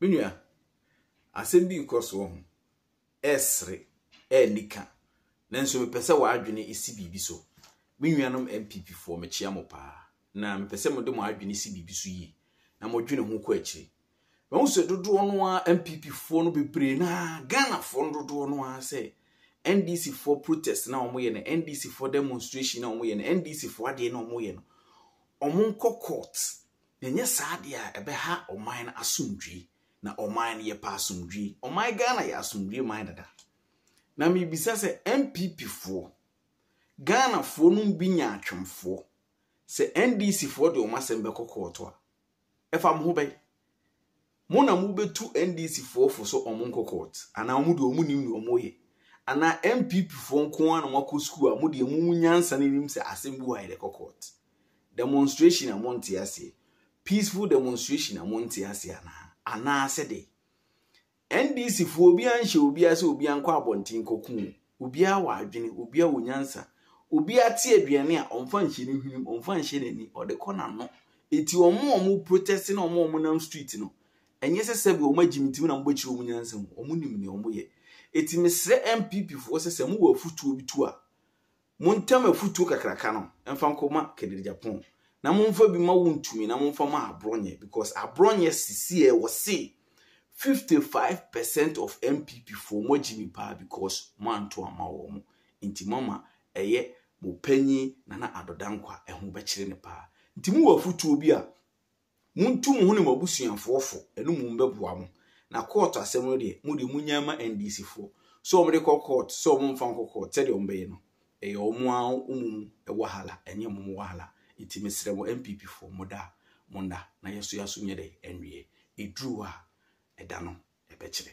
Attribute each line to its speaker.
Speaker 1: me nua asɛm bi nkɔ soɔ ho ɛsere ɛnika nanso mepɛ sɛ w'adwene si biribi so me nuanom mpp foɔ mekyia mo paa na mepɛ sɛ mode mo adwene si biribi so yie na modwene ho kɔ akyiri wɔn sɛ dodoɔ no a mpp foɔ no bebree na ghanafoɔ no dodoɔ no a sɛ ndc foɔ protest na wɔn yɛ no ndc foɔ demonstration na wɔn yɛ no ndc foɔ adeɛ na wɔn yɛ no wɔn nkɔ court na nyɛ saa adeɛ a ɛbɛha ɔman no asomdwee na ɔman no yɛpɛ asomdwe ɔman ghana yɛ asomdwe man dada na mebisa sɛ npp foɔ ghanafoɔ no bi nya atwemfoɔ sɛ ndc foɔ de ɔmo asɛm bɛkɔ kɔɔtɔ a ɛfa mo ho bɛyɛ mo na mo bɛtu ndc foɔ fo so ɔmo nkɔ kɔɔt anaa ɔmo de ɔmo nim de ɔmo yɛ anaa npp nko ara na mo akɔ sukuu a mo deɛ mo nyansa no nim sɛ asɛm bi wɔ ayɛ de demonstration a mo aseɛ peaceful demonstration a mo nte aseɛ anaa anaasɛ de ndc foɔ obi anhyɛ obiara sɛ obi ankɔ abɔnten kɔkum obiara wɔ adwene obiara wɔ nyansa obiara te aduane a ɔmfa nhyɛ ne hwenem ɔmfa nhyɛ n'ani ɔde kɔ n'ano eti wɔn a protest na wɔn a nam street no ɛnyɛ sɛ sɛbi wɔn agyi ti na wɔn bɛkyerɛ wɔn nyansa mu wɔn nim nea wɔn yɛ eti mesrɛ npp foɔ sɛ sɛ mo wɔ afutuo bi to a mo ntam afutuo kakraka no mfa nkɔma kedirigya pɔn na momfa bi ma wontumi na momfa ma aborɔnyɛ because aborɔnyɛ sisiɛ wɔ se 55 percent of mpp foɔ mogye mi paa because moanto ama wɔ mo nti mama ɛyɛ mo panyin nana adɔdankwa ɛho bɛkyerɛ ne paa nti mowɔ afotuo bi a montu mo ho ne mo abusuafoɔ mu mbɛboa mo na court asɛm no deɛ mode munya ma ndc foɔ sɛ ɔmde kɔ court sɛ ɔmomfa nkɔ court sɛdeɛ ɔmbɛyɛ no ɛyɛ ɔmo a ɔmum ɛwɔ hala ɛnyɛ mom wahala nti mesrɛ wɔ npp foɔ moda monda na yɛso yɛaso nyɛ dɛ ɛnwie ɛduru a ɛda no ɛbɛkyerɛ